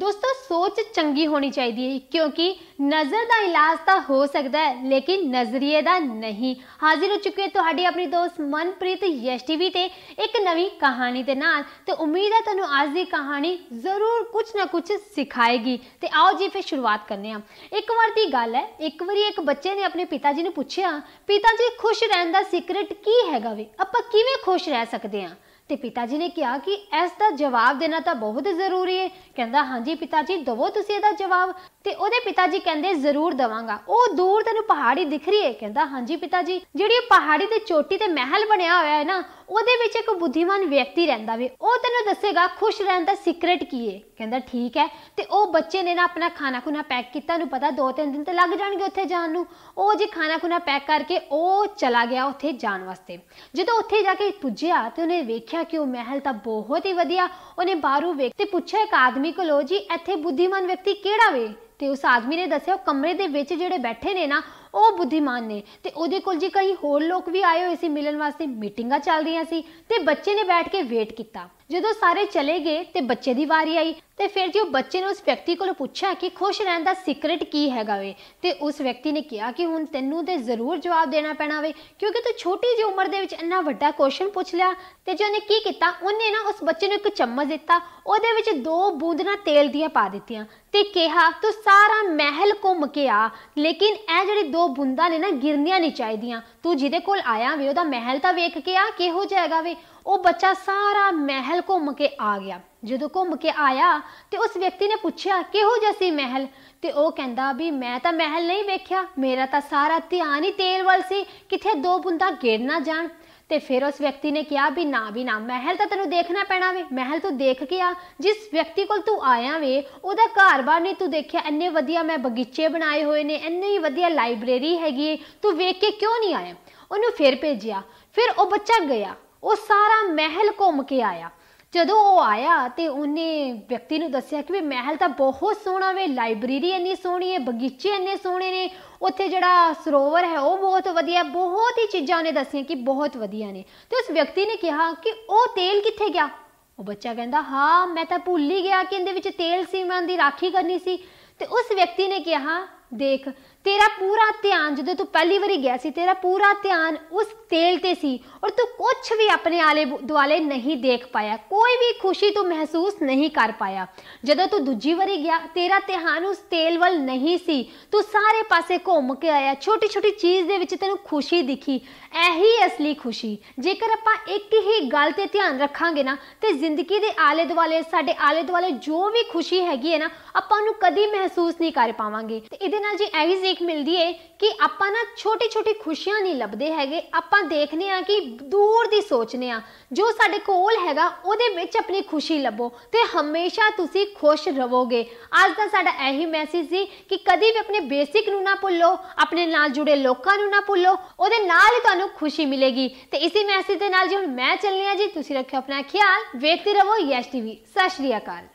ਦੋਸਤੋ ਸੋਚ ਚੰਗੀ ਹੋਣੀ ਚਾਹੀਦੀ ਹੈ ਕਿਉਂਕਿ ਨਜ਼ਰ ਦਾ ਇਲਾਜ ਤਾਂ ਹੋ ਸਕਦਾ ਹੈ ਲੇਕਿਨ ਨਜ਼ਰੀਏ ਦਾ ਨਹੀਂ ਹਾਜ਼ਰ ਹੋ ਚੁੱਕੀ ਹੈ ਤੁਹਾਡੀ ਆਪਣੀ ਦੋਸਤ ਮਨਪ੍ਰੀਤ ਯਸ਼ ਟੀਵੀ ਤੇ ਇੱਕ ਨਵੀਂ ਕਹਾਣੀ ਦੇ ਨਾਲ ਤੇ ਉਮੀਦ ਹੈ ਤੁਹਾਨੂੰ ਅੱਜ ਦੀ ਕਹਾਣੀ ਜ਼ਰੂਰ ਕੁਝ ਨਾ ਕੁਝ ਸਿਖਾਏਗੀ ਤੇ ਆਓ ਜੀ ਫਿਰ ਸ਼ੁਰੂਆਤ ਕਰਨੇ ਆ ਇੱਕ ਵਾਰ ਦੀ ਗੱਲ ਹੈ ਇੱਕ ਵਾਰੀ ਇੱਕ ਬੱਚੇ ਨੇ ਆਪਣੇ ਪਿਤਾ ਜੀ ਨੂੰ ਪੁੱਛਿਆ ਪਿਤਾ ਜੀ ਖੁਸ਼ ਰਹਿਣ ਦਾ ਸਿਕਰਟ ਕੀ ਹੈਗਾ ਵੇ ਆਪਾਂ ਕਿਵੇਂ ਖੁਸ਼ ਰਹਿ ਸਕਦੇ ਆ ਤੇ ਪਿਤਾ ਜੀ ਨੇ ਕਿਹਾ ਕਿ ਇਸ ਦਾ ਜਵਾਬ ਦੇਣਾ ਤਾਂ ਬਹੁਤ ਜ਼ਰੂਰੀ ਹੈ ਕਹਿੰਦਾ ਹਾਂਜੀ ਪਿਤਾ ਜੀ ਦਵੋ ਤੁਸੀਂ ਇਹਦਾ ਜਵਾਬ ਤੇ ਉਹਦੇ ਪਿਤਾ ਜੀ ਕਹਿੰਦੇ ਜ਼ਰੂਰ ਦਵਾਂਗਾ ਉਹ ਦੂਰ ਤੈਨੂੰ ਪਹਾੜੀ ਦਿਖ ਰਹੀ ਹੈ ਕਹਿੰਦਾ ਹਾਂਜੀ ਪਿਤਾ ਜੀ ਜਿਹੜੀ ਪਹਾੜੀ ਤੇ ਚੋਟੀ ਤੇ ਮਹਿਲ ਬਣਿਆ ਹੋਇਆ ਹੈ ਨਾ ਉਹਦੇ ਵਿੱਚ ਇੱਕ ਬੁੱਧੀਮਾਨ ਵਿਅਕਤੀ ਰਹਿੰਦਾ ਵੀ ਉਹ ਤੈਨੂੰ ਦੱਸੇਗਾ ਖੁਸ਼ ਰਹਿਣ ਦਾ ਸਿਕਰਟ ਕੀ ਹੈ ਕਹਿੰਦਾ ਠੀਕ ਹੈ ਤੇ ਉਹ ਬੱਚੇ ਨੇ ਨਾ ਆਪਣਾ ਖਾਣਾ ਖੁਣਾ ਪੈਕ ਕੀਤਾ ਨੂੰ ਪਤਾ 2-3 ਦਿਨ ਤੇ ਲੱਗ ਜਾਣਗੇ ਉੱਥੇ ਜਾਣ ਨੂੰ ਉਹ ਜੇ ਖਾਣਾ ਖੁਣਾ ਪੈਕ ਕਰਕੇ ਉਹ ਚਲਾ ਗਿਆ ਉੱਥੇ ਜਾਣ ਵਾਸਤੇ ਜਦੋਂ ਉੱਥੇ ਜਾ ਕੇ ਪੁੱਜਿਆ ਤੇ ਉਹਨੇ ਵੇਖਿਆ ਕਿ ਉਹ ਮਹਿਲ ਤਾਂ ਬਹੁਤ ਹੀ ਵਧੀਆ ਉਹਨੇ ਬਾਹਰੋਂ ਵੇਖ ਤੇ ਪੁੱਛਿਆ ਇੱਕ ਆਦਮੀ ਕੋਲੋਂ ਜੀ ਇੱਥੇ ਬੁੱਧੀਮਾਨ ਵਿਅਕਤੀ ਕਿਹੜਾ ਵੇ ਤੇ ਉਸ ਆਦਮੀ ਨੇ ਦੱਸਿਆ ਉਹ ਕਮਰੇ ਦੇ ਵਿੱਚ ਜਿਹੜੇ ਬੈਠੇ ਨੇ ਨਾ ਉਹ ਬੁੱਧੀਮਾਨ ਨੇ ਤੇ ਉਹਦੇ ਕੋਲ ਜੀ ਕਈ ਹੋਰ ਲੋਕ ਵੀ ਆਏ ਹੋਏ ਸੀ ਮਿਲਣ ਵਾਸਤੇ ਮੀਟਿੰਗਾਂ ਚੱਲ ਰਹੀਆਂ ਸੀ ਤੇ ਬੱਚੇ ਨੇ ਬੈਠ ਕੇ ਵੇਟ ਕੀਤਾ ਜਦੋਂ ਸਾਰੇ ਚਲੇ ਗਏ ਤੇ ਬੱਚੇ ਦੀ ਵਾਰੀ ਆਈ ਤੇ ਫਿਰ ਜੋ ਬੱਚੇ ਨੇ ਉਸ ਵਿਅਕਤੀ ਕੋਲ ਪੁੱਛਿਆ ਕਿ ਖੁਸ਼ ਰਹਿਣ ਦਾ ਸਿਕਰਟ ਕੀ ਹੈਗਾ ਵੇ ਤੇ ਉਸ ਵਿਅਕਤੀ ਨੇ ਕਿਹਾ ਕਿ ਹੁਣ ਤੈਨੂੰ ਤੇ ਜ਼ਰੂਰ ਜਵਾਬ ਦੇਣਾ ਪੈਣਾ ਵੇ ਕਿਉਂਕਿ ਤੂੰ ਛੋਟੀ ਜਿਹੀ ਉਮਰ ਦੇ ਵਿੱਚ ਇੰਨਾ ਵੱਡਾ ਕੁਐਸਚਨ ਪੁੱਛ ਲਿਆ ਤੇ ਜੋ ਨੇ ਕੀ ਕੀਤਾ ਉਹਨੇ ਨਾ ਉਸ ਬੱਚੇ ਨੂੰ ਇੱਕ ਚਮਚ ਦਿੱਤਾ ਉਹਦੇ ਵਿੱਚ ਦੋ ਬੂੰਦਾਂ ਤੇਲ ਦੀਆਂ ਪਾ ਦਿੱਤੀਆਂ ਤੇ ਕਿਹਾ ਤੂੰ ਸਾਰਾ ਮਹਿਲ ਘੁੰਮ ਕੇ ਆ ਲੇਕਿਨ ਇਹ ਜਿਹੜੀ ਦੋ ਬੂੰਦਾਂ ਨੇ ਨਾ ਗਿਰਨੀਆਂ ਨਹੀਂ ਚਾਹੀਦੀਆਂ ਤੂੰ ਜਿਹਦੇ ਕੋਲ ਆਇਆ ਵੇ ਉਹਦਾ ਮਹਿਲ ਤਾਂ ਵੇਖ ਕੇ ਆ ਕਿਹੋ ਜਿਹਾ ਹੈਗਾ ਵੇ ਉਹ ਬੱਚਾ ਸਾਰਾ ਮਹਿਲ ਘੁੰਮ ਕੇ ਆ ਗਿਆ ਜਦੋਂ ਘੁੰਮ ਕੇ ਆਇਆ ਤੇ ਉਸ ਵਿਅਕਤੀ ਨੇ ਪੁੱਛਿਆ ਕਿਹੋ ਜਿਹਾ ਸੀ ਮਹਿਲ ਤੇ ਉਹ ਕਹਿੰਦਾ ਵੀ ਮੈਂ ਤਾਂ ਮਹਿਲ ਨਹੀਂ ਵੇਖਿਆ ਮੇਰਾ ਤਾਂ ਸਾਰਾ ਧਿਆਨ ਹੀ ਤੇਲ ਵੱਲ ਸੀ ਕਿਥੇ ਦੋ ਬੁੰਦਾ ਗਿਰ ਨਾ ਜਾਣ ਤੇ ਫਿਰ ਉਸ ਵਿਅਕਤੀ ਨੇ ਕਿਹਾ ਵੀ ਨਾ ਵੀ ਨਾ ਮਹਿਲ ਤਾਂ ਤੈਨੂੰ ਦੇਖਣਾ ਪੈਣਾ ਵੇ ਮਹਿਲ ਤੂੰ ਦੇਖ ਕੇ ਆ ਜਿਸ ਵਿਅਕਤੀ ਕੋਲ ਤੂੰ ਆਇਆ ਵੇ ਉਹਦਾ ਘਰ-ਬਾਰ ਨਹੀਂ ਤੂੰ ਦੇਖਿਆ ਇੰਨੇ ਵਧੀਆ ਮੈਂ ਬਗੀਚੇ ਬਣਾਏ ਹੋਏ ਨੇ ਹੀ ਵਧੀਆ ਲਾਇਬ੍ਰੇਰੀ ਹੈਗੀ ਤੂੰ ਵੇਖ ਕੇ ਕਿਉਂ ਨਹੀਂ ਆਇਆ ਉਹਨੂੰ ਫਿਰ ਭੇਜਿਆ ਫਿਰ ਉਹ ਬੱਚਾ ਗਿਆ ਉਹ ਸਾਰਾ ਮਹਿਲ ਘੁੰਮ ਕੇ ਆਇਆ ਜਦੋਂ ਉਹ ਆਇਆ ਤੇ ਉਹਨੇ ਵਿਅਕਤੀ ਨੂੰ ਦੱਸਿਆ ਕਿ ਵੀ ਮਹਿਲ ਤਾਂ ਬਹੁਤ ਸੋਹਣਾ ਵੇ ਲਾਇਬ੍ਰੇਰੀ ਇੰਨੀ ਸੋਹਣੀ ਹੈ ਬਗੀਚੇ ਇੰਨੇ ਸੋਹਣੇ ਨੇ ਉੱਥੇ ਜਿਹੜਾ ਸਰੋਵਰ ਹੈ ਉਹ ਬਹੁਤ ਵਧੀਆ ਬਹੁਤ ਹੀ ਚੀਜ਼ਾਂ ਉਹਨੇ ਦੱਸੀਆਂ ਕਿ ਬਹੁਤ ਵਧੀਆ ਨੇ ਤੇ ਉਸ ਵਿਅਕਤੀ ਨੇ ਕਿਹਾ ਕਿ ਉਹ ਤੇਲ ਕਿੱਥੇ ਗਿਆ ਉਹ ਬੱਚਾ ਕਹਿੰਦਾ ਹਾਂ ਮੈਂ ਤਾਂ ਭੁੱਲ ਹੀ ਗਿਆ ਕਿ ਇਹਦੇ ਵਿੱਚ ਤੇਲ ਸੀ ਮੈਂ ਰਾਖੀ ਕਰਨੀ ਸੀ ਤੇ ਉਸ ਵਿਅਕਤੀ ਨੇ ਕਿਹਾ ਦੇਖ ਤੇਰਾ ਪੂਰਾ ਧਿਆਨ ਜਦੋਂ ਤੂੰ ਪਹਿਲੀ ਵਾਰੀ ਗਿਆ ਸੀ ਤੇਰਾ ਪੂਰਾ ਧਿਆਨ ਉਸ ਤੇਲ ਤੇ ਸੀ ਔਰ ਤੂੰ ਕੁਝ ਵੀ ਆਪਣੇ ਆਲੇ ਦੁਆਲੇ ਨਹੀਂ ਦੇਖ ਪਾਇਆ ਕੋਈ ਵੀ ਖੁਸ਼ੀ ਤੂੰ ਮਹਿਸੂਸ ਨਹੀਂ ਕਰ ਪਾਇਆ ਜਦੋਂ ਤੂੰ ਦੂਜੀ ਵਾਰੀ ਗਿਆ ਤੇਰਾ ਧਿਆਨ ਉਸ ਤੇਲ ਵੱਲ ਨਹੀਂ ਸੀ ਤੂੰ ਸਾਰੇ ਪਾਸੇ ਘੁੰਮ ਕੇ ਆਇਆ ਛੋਟੀ ਛੋਟੀ ਚੀਜ਼ ਦੇ ਵਿੱਚ ਤੈਨੂੰ ਖੁਸ਼ੀ ਦਿਖੀ ਇਹੀ ਅਸਲੀ ਖੁਸ਼ੀ ਜੇਕਰ ਆਪਾਂ ਇੱਕ ਹੀ ਗੱਲ ਤੇ ਧਿਆਨ ਰੱਖਾਂਗੇ ਨਾ ਤੇ ਜ਼ਿੰਦਗੀ ਦੇ ਆਲੇ ਦੁਆਲੇ ਸਾਡੇ ਆਲੇ ਦੁਆਲੇ ਜੋ ਵੀ ਖੁਸ਼ੀ ਹੈਗੀ ਹੈ ਨਾ ਆਪਾਂ ਉਹਨੂੰ ਕਦੀ ਮਹਿਸੂਸ ਨਹੀਂ ਕਰ ਪਾਵਾਂਗੇ ਤੇ ਇਹਦੇ ਨਾਲ ਜੀ ਐਵੀ ਵੀ ਮਿਲਦੀ ਏ ਕਿ ਆਪਾਂ ਨਾ ਛੋਟੀ ਛੋਟੀ ਖੁਸ਼ੀਆਂ ਨਹੀਂ ਲੱਭਦੇ ਹੈਗੇ ਆਪਾਂ ਦੇਖਨੇ ਆ ਕਿ ਦੂਰ ਦੀ ਸੋਚਨੇ ਆ ਜੋ ਸਾਡੇ ਕੋਲ ਹੈਗਾ ਉਹਦੇ ਵਿੱਚ ਆਪਣੀ ਖੁਸ਼ੀ ਲੱਭੋ ਤੇ ਹਮੇਸ਼ਾ ਤੁਸੀਂ ਖੁਸ਼ ਰਹੋਗੇ ਅੱਜ ਦਾ ਸਾਡਾ ਇਹੀ ਮੈਸੇਜ ਸੀ ਕਿ ਕਦੀ ਵੀ ਆਪਣੇ ਬੇਸਿਕ ਨੂੰ ਨਾ ਭੁੱਲੋ ਆਪਣੇ ਨਾਲ ਜੁੜੇ ਲੋਕਾਂ ਨੂੰ ਨਾ ਭੁੱਲੋ ਉਹਦੇ ਨਾਲ ਹੀ ਤੁਹਾਨੂੰ ਖੁਸ਼ੀ ਮਿਲੇਗੀ ਤੇ ਇਸੇ ਮੈਸੇਜ ਦੇ ਨਾਲ ਜੀ ਹੁਣ ਮੈਂ ਚੱਲਨੀ ਆ ਜੀ ਤੁਸੀਂ ਰੱਖਿਓ ਆਪਣਾ ਖਿਆਲ ਵੇਖਦੇ ਰਹੋ ਯੈਸ਼ ਟੀਵੀ ਸਤਿ ਸ਼੍ਰੀ ਅਕਾਲ